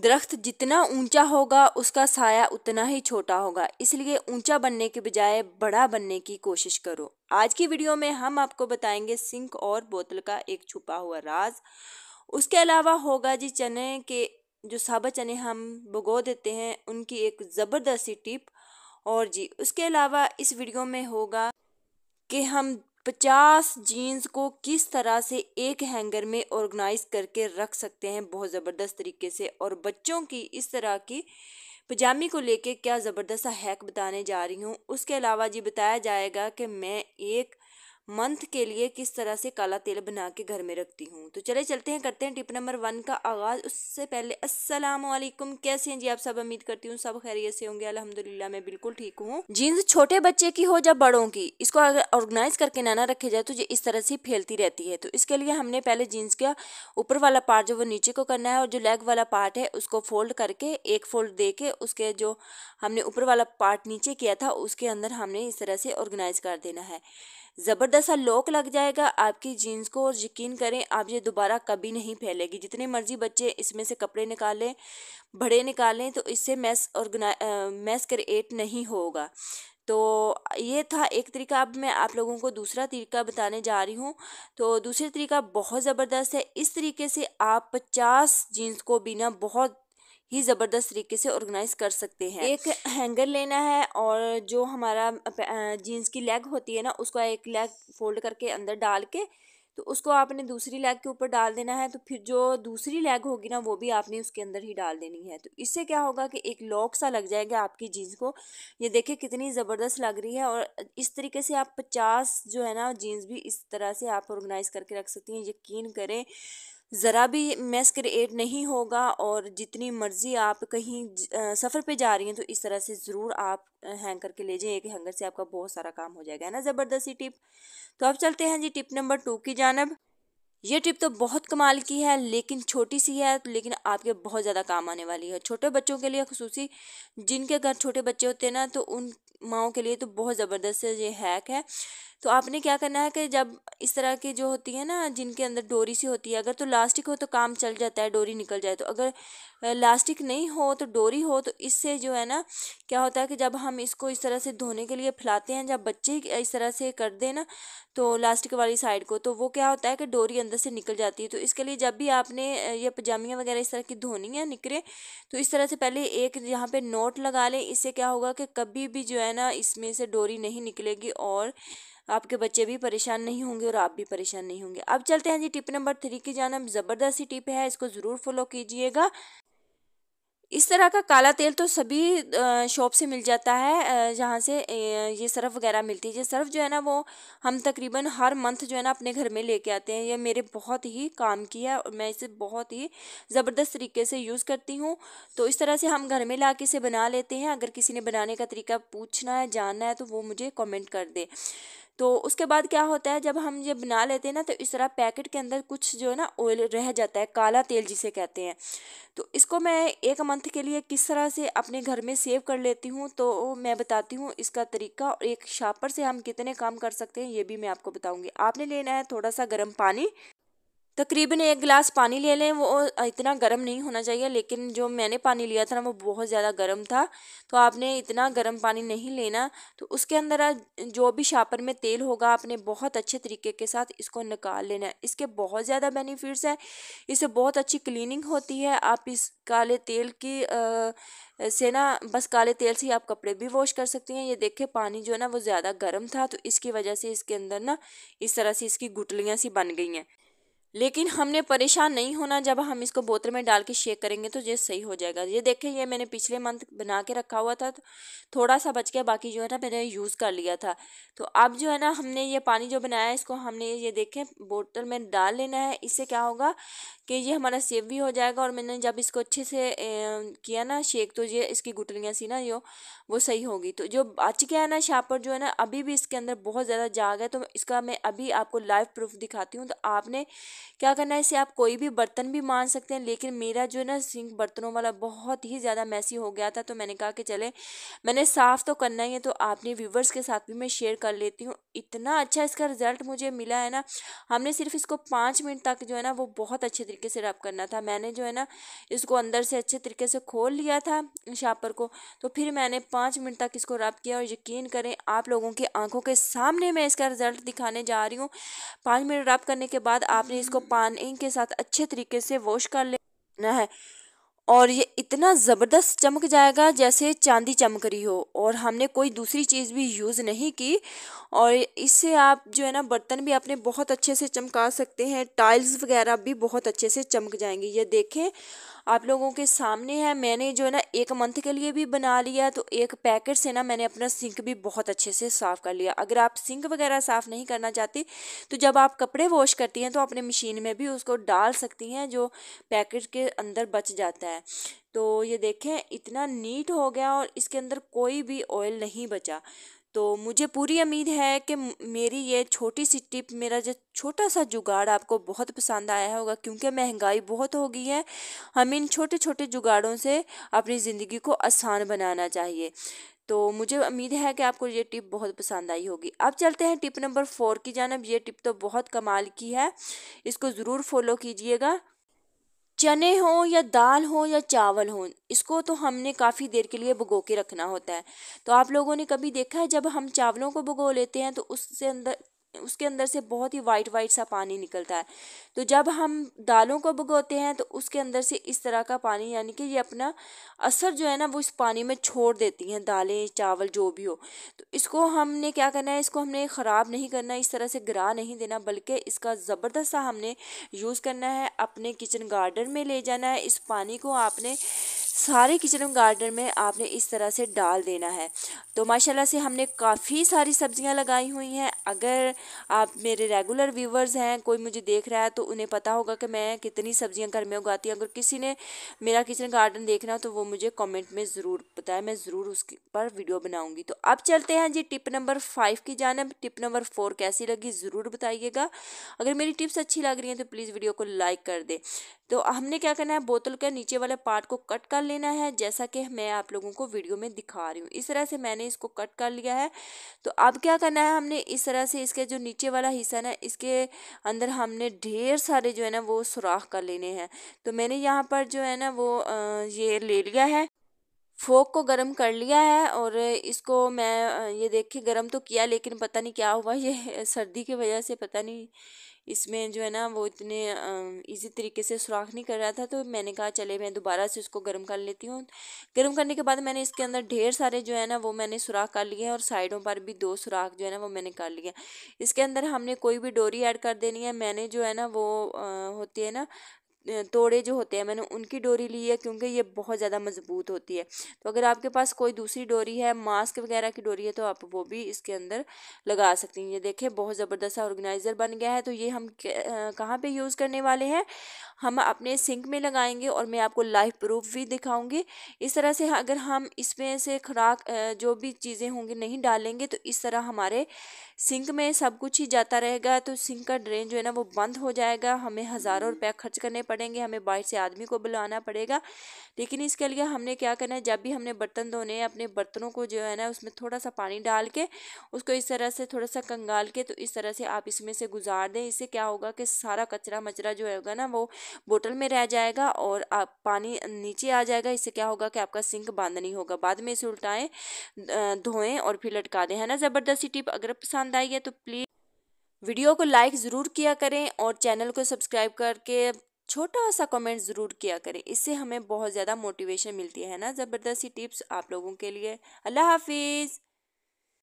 दरख्त जितना ऊंचा होगा उसका साया उतना ही छोटा होगा इसलिए ऊंचा बनने के बजाय बड़ा बनने की कोशिश करो आज की वीडियो में हम आपको बताएंगे सिंक और बोतल का एक छुपा हुआ राज उसके अलावा होगा जी चने के जो साबा चने हम भगो देते हैं उनकी एक ज़बरदस्ती टिप और जी उसके अलावा इस वीडियो में होगा कि हम पचास जीन्स को किस तरह से एक हैंगर में ऑर्गेनाइज करके रख सकते हैं बहुत ज़बरदस्त तरीके से और बच्चों की इस तरह की पजामी को लेके क्या ज़बरदस्त हैक बताने जा रही हूँ उसके अलावा जी बताया जाएगा कि मैं एक मंथ के लिए किस तरह से काला तेल बना के घर में रखती हूँ तो चले चलते हैं करते हैं टिप नंबर वन का आगाज़ उससे पहले अस्सलाम वालेकुम कैसे हैं जी आप सब उम्मीद करती हूँ सब खैरियत से होंगे अल्हम्दुलिल्लाह मैं बिल्कुल ठीक हूँ जीन्स छोटे बच्चे की हो या बड़ों की इसको अगर ऑर्गेनाइज करके ना रखे जाए तो ये इस तरह से फैलती रहती है तो इसके लिए हमने पहले जीन्स का ऊपर वाला पार्ट जो वो नीचे को करना है और जो लेग वाला पार्ट है उसको फोल्ड करके एक फोल्ड दे के उसके जो हमने ऊपर वाला पार्ट नीचे किया था उसके अंदर हमने इस तरह से ऑर्गेनाइज कर देना है ज़बर गंदा सा लोक लग जाएगा आपकी जीन्स को और यकीन करें आप ये दोबारा कभी नहीं फैलेगी जितने मर्जी बच्चे इसमें से कपड़े निकालें भड़े निकालें तो इससे मैस ऑर्गेना मैस क्रिएट नहीं होगा तो ये था एक तरीका अब मैं आप लोगों को दूसरा तरीका बताने जा रही हूँ तो दूसरा तरीका बहुत ज़बरदस्त है इस तरीके से आप पचास जीन्स को बिना बहुत ही ज़बरदस्त तरीके से ऑर्गेनाइज कर सकते हैं एक हैंगर लेना है और जो हमारा जीन्स की लेग होती है ना उसको एक लेग फोल्ड करके अंदर डाल के तो उसको आपने दूसरी लेग के ऊपर डाल देना है तो फिर जो दूसरी लेग होगी ना वो भी आपने उसके अंदर ही डाल देनी है तो इससे क्या होगा कि एक लॉक सा लग जाएगा आपकी जीन्स को ये देखिए कितनी ज़बरदस्त लग रही है और इस तरीके से आप पचास जो है ना जीन्स भी इस तरह से आप ऑर्गेनाइज करके रख सकती हैं यकीन करें ज़रा भी मेस क्रिएट नहीं होगा और जितनी मर्ज़ी आप कहीं सफ़र पे जा रही हैं तो इस तरह से ज़रूर आप हैंग करके ले जाइए एक हैंगर से आपका बहुत सारा काम हो जाएगा है ना ज़बरदस्ती टिप तो अब चलते हैं जी टिप नंबर टू की जानब ये टिप तो बहुत कमाल की है लेकिन छोटी सी है तो लेकिन आपके बहुत ज़्यादा काम आने वाली है छोटे बच्चों के लिए खसूसी जिनके घर छोटे बच्चे होते हैं ना तो उन माओ के लिए तो बहुत ज़बरदस्त ये हैक है तो आपने क्या करना है कि जब इस तरह की जो होती है ना जिनके अंदर डोरी सी होती है अगर तो लास्टिक हो तो काम चल जाता है डोरी निकल जाए तो अगर लास्टिक नहीं हो तो डोरी हो तो इससे जो है ना क्या होता है कि जब हम इसको इस तरह से धोने के लिए फैलाते हैं जब बच्चे इस तरह से कर दें ना तो लास्टिक वाली साइड को तो वो क्या होता है कि डोरी अंदर से निकल जाती है तो इसके लिए जब भी आपने ये पजामियाँ वगैरह इस तरह की धोनी है निकले तो इस तरह से पहले एक यहाँ पर नोट लगा लें इससे क्या होगा कि कभी भी जो है है ना इसमें से डोरी नहीं निकलेगी और आपके बच्चे भी परेशान नहीं होंगे और आप भी परेशान नहीं होंगे अब चलते हैं जी टिप नंबर थ्री की जानब जबरदस्ती टिप है इसको ज़रूर फॉलो कीजिएगा इस तरह का काला तेल तो सभी शॉप से मिल जाता है जहाँ से ये सर्फ़ वगैरह मिलती है ये सर्फ़ जो है ना वो हम तकरीबन हर मंथ जो है ना अपने घर में लेके आते हैं ये मेरे बहुत ही काम की है और मैं इसे बहुत ही ज़बरदस्त तरीके से यूज़ करती हूँ तो इस तरह से हम घर में ला इसे बना लेते हैं अगर किसी ने बनाने का तरीका पूछना है जानना है तो वो मुझे कॉमेंट कर दे तो उसके बाद क्या होता है जब हम ये बना लेते हैं ना तो इस तरह पैकेट के अंदर कुछ जो है ना ऑयल रह जाता है काला तेल जिसे कहते हैं तो इसको मैं एक मंथ के लिए किस तरह से अपने घर में सेव कर लेती हूँ तो मैं बताती हूँ इसका तरीका और एक शापर से हम कितने काम कर सकते हैं ये भी मैं आपको बताऊँगी आपने लेना है थोड़ा सा गर्म पानी तकरीबन एक गिलास पानी ले लें वो इतना गर्म नहीं होना चाहिए लेकिन जो मैंने पानी लिया था ना वो बहुत ज़्यादा गर्म था तो आपने इतना गर्म पानी नहीं लेना तो उसके अंदर जो भी शापर में तेल होगा आपने बहुत अच्छे तरीके के साथ इसको निकाल लेना है इसके बहुत ज़्यादा बेनिफिट्स हैं इससे बहुत अच्छी क्लीनिंग होती है आप इस काले तेल की से ना बस काले तेल से ही आप कपड़े भी वॉश कर सकती हैं ये देखें पानी जो है ना वो ज़्यादा गर्म था तो इसकी वजह से इसके अंदर ना इस तरह से इसकी गुटलियाँ सी बन गई हैं लेकिन हमने परेशान नहीं होना जब हम इसको बोतल में डाल के शेक करेंगे तो ये सही हो जाएगा ये देखें ये मैंने पिछले मंथ बना के रखा हुआ था तो थोड़ा सा बच गया बाकी जो है ना मैंने यूज़ कर लिया था तो अब जो है ना हमने ये पानी जो बनाया है इसको हमने ये देखें बोतल में डाल लेना है इससे क्या होगा कि ये हमारा सेव भी हो जाएगा और मैंने जब इसको अच्छे से ए, किया ना शेक तो ये इसकी गुटलियाँ सी ना जो वो सही होगी तो जो बच गया ना शापर जो है ना अभी भी इसके अंदर बहुत ज़्यादा जाग है तो इसका मैं अभी आपको लाइव प्रूफ दिखाती हूँ तो आपने क्या करना है इसे आप कोई भी बर्तन भी मान सकते हैं लेकिन मेरा जो ना सिंक बर्तनों वाला बहुत ही ज़्यादा मैसी हो गया था तो मैंने कहा कि चले मैंने साफ़ तो करना ही है तो आपने व्यूवर्स के साथ भी मैं शेयर कर लेती हूँ इतना अच्छा इसका रिज़ल्ट मुझे मिला है ना हमने सिर्फ इसको पाँच मिनट तक जो है ना वो बहुत अच्छे तरीके से रब करना था मैंने जो है ना इसको अंदर से अच्छे तरीके से खोल लिया था शापर को तो फिर मैंने पाँच मिनट तक इसको रब किया और यकीन करें आप लोगों की आंखों के सामने मैं इसका रिज़ल्ट दिखाने जा रही हूँ पाँच मिनट रब करने के बाद आपने हम्म। इसको इसको पानी के साथ अच्छे तरीके से वॉश कर लेना है और ये इतना ज़बरदस्त चमक जाएगा जैसे चांदी चमक रही हो और हमने कोई दूसरी चीज़ भी यूज़ नहीं की और इससे आप जो है ना बर्तन भी अपने बहुत अच्छे से चमका सकते हैं टाइल्स वगैरह भी बहुत अच्छे से चमक जाएंगे ये देखें आप लोगों के सामने है मैंने जो है ना एक मंथ के लिए भी बना लिया तो एक पैकेट से ना मैंने अपना सिंक भी बहुत अच्छे से साफ़ कर लिया अगर आप सिंक वगैरह साफ़ नहीं करना चाहती तो जब आप कपड़े वॉश करती हैं तो अपने मशीन में भी उसको डाल सकती हैं जो पैकेट के अंदर बच जाता है तो ये देखें इतना नीट हो गया और इसके अंदर कोई भी ऑयल नहीं बचा तो मुझे पूरी उम्मीद है कि मेरी ये छोटी सी टिप मेरा जो छोटा सा जुगाड़ आपको बहुत पसंद आया होगा क्योंकि महंगाई बहुत हो गई है हमें इन छोटे छोटे जुगाड़ों से अपनी ज़िंदगी को आसान बनाना चाहिए तो मुझे उम्मीद है कि आपको ये टिप बहुत पसंद आई होगी अब चलते हैं टिप नंबर फोर की जानब ये टिप तो बहुत कमाल की है इसको ज़रूर फॉलो कीजिएगा चने हों या दाल हो या चावल हो इसको तो हमने काफ़ी देर के लिए भगो के रखना होता है तो आप लोगों ने कभी देखा है जब हम चावलों को भगो लेते हैं तो उससे अंदर उसके अंदर से बहुत ही वाइट वाइट सा पानी निकलता है तो जब हम दालों को भगोते हैं तो उसके अंदर से इस तरह का पानी यानी कि ये अपना असर जो है ना वो इस पानी में छोड़ देती हैं दालें चावल जो भी हो तो इसको हमने क्या करना है इसको हमने ख़राब नहीं करना इस तरह से गिरा नहीं देना बल्कि इसका ज़बरदस्त सा हमने यूज़ करना है अपने किचन गार्डन में ले जाना है इस पानी को आपने सारे किचन गार्डन में आपने इस तरह से डाल देना है तो माशाल्लाह से हमने काफ़ी सारी सब्जियां लगाई हुई हैं अगर आप मेरे रेगुलर व्यूवर्स हैं कोई मुझे देख रहा है तो उन्हें पता होगा कि मैं कितनी सब्जियां घर में उगाती हूँ अगर किसी ने मेरा किचन गार्डन देखना तो वो मुझे कमेंट में ज़रूर बताए मैं ज़रूर उसके पर वीडियो बनाऊँगी तो अब चलते हैं जी टिप नंबर फाइव की जानब टिप नंबर फोर कैसी लगी ज़रूर बताइएगा अगर मेरी टिप्स अच्छी लग रही हैं तो प्लीज़ वीडियो को लाइक कर दें तो हमने क्या करना है बोतल के नीचे वाले पार्ट को कट कर लेना है जैसा कि मैं आप लोगों को वीडियो में दिखा रही हूँ इस तरह से मैंने इसको कट कर लिया है तो अब क्या करना है हमने इस तरह से इसके जो नीचे वाला हिस्सा ना इसके अंदर हमने ढेर सारे जो है ना वो सुराख कर लेने हैं तो मैंने यहाँ पर जो है ना वो ये ले लिया है फोक को गर्म कर लिया है और इसको मैं ये देख के गर्म तो किया लेकिन पता नहीं क्या हुआ ये सर्दी की वजह से पता नहीं इसमें जो है ना वो इतने इजी तरीके से सुराख नहीं कर रहा था तो मैंने कहा चले मैं दोबारा से उसको गर्म कर लेती हूँ गर्म करने के बाद मैंने इसके अंदर ढेर सारे जो है ना वो मैंने सुराख कर लिए हैं और साइडों पर भी दो सुराख जो है ना वो मैंने कर लिया इसके अंदर हमने कोई भी डोरी ऐड कर देनी है मैंने जो है ना वो आ, होती है ना तोड़े जो होते हैं मैंने उनकी डोरी ली है क्योंकि ये बहुत ज़्यादा मज़बूत होती है तो अगर आपके पास कोई दूसरी डोरी है मास्क वगैरह की डोरी है तो आप वो भी इसके अंदर लगा सकती हैं ये देखें बहुत ज़बरदस्त ऑर्गेनाइज़र बन गया है तो ये हम कहाँ पर यूज़ करने वाले हैं हम अपने सिंक में लगाएंगे और मैं आपको लाइफ प्रूफ भी दिखाऊँगी इस तरह से अगर हम इसमें से खुराक जो भी चीज़ें होंगी नहीं डालेंगे तो इस तरह हमारे सिंक में सब कुछ ही जाता रहेगा तो सिंक का ड्रेन जो है ना वो बंद हो जाएगा हमें हज़ारों हम्म। रुपया खर्च करने पड़ेंगे हमें बाहर से आदमी को बुलाना पड़ेगा लेकिन इसके लिए हमने क्या करना है जब भी हमने बर्तन धोने हैं अपने बर्तनों को जो है ना उसमें थोड़ा सा पानी डाल के उसको इस तरह से थोड़ा सा कंगाल के तो इस तरह से आप इसमें से गुजार दें इससे क्या होगा कि सारा कचरा मचरा जो होगा ना वो बोतल में रह जाएगा और आप पानी नीचे आ जाएगा इससे क्या होगा कि आपका सिंक बंद नहीं होगा बाद में इसे उल्टाएँ धोएँ और फिर लटका दें है ना ज़बरदस्ती टिप अगर पसंद आई है तो प्लीज़ वीडियो को लाइक ज़रूर किया करें और चैनल को सब्सक्राइब करके छोटा सा कमेंट ज़रूर किया करें इससे हमें बहुत ज़्यादा मोटिवेशन मिलती है ना ज़बरदस्ती टिप्स आप लोगों के लिए अल्लाह हाफिज़